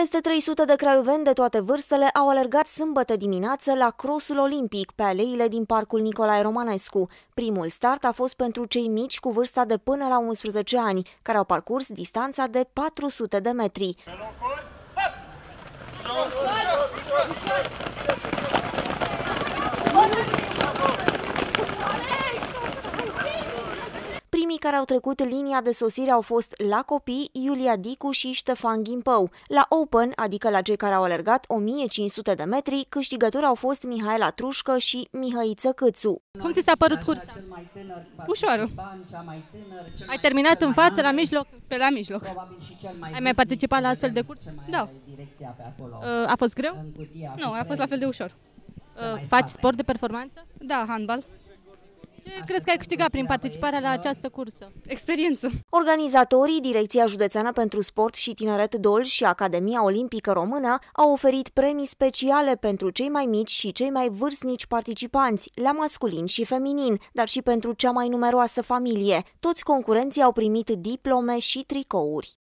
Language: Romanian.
Peste 300 de craioveni de toate vârstele au alergat sâmbătă dimineață la crosul olimpic pe aleile din parcul Nicolae Romanescu. Primul start a fost pentru cei mici cu vârsta de până la 11 ani, care au parcurs distanța de 400 de metri. care au trecut linia de sosire au fost la copii Iulia Dicu și Ștefan Ghimpău. La Open, adică la cei care au alergat 1500 de metri, câștigători au fost Mihaela Trușcă și Mihăiță Câțu. Cum ți s-a părut cursa? Ușor. Ai terminat în față, la mijloc? Pe la mijloc. Ai mai participat la astfel de curse? Da. Uh, a fost greu? Nu, a fost la fel de ușor. Uh, faci sport de performanță? Da, handbal. Ce crezi că ai câștigat prin participarea la această cursă? Experiență. Organizatorii, Direcția Județeană pentru Sport și Tineret Dolj și Academia Olimpică Română au oferit premii speciale pentru cei mai mici și cei mai vârstnici participanți, la masculin și feminin, dar și pentru cea mai numeroasă familie. Toți concurenții au primit diplome și tricouri.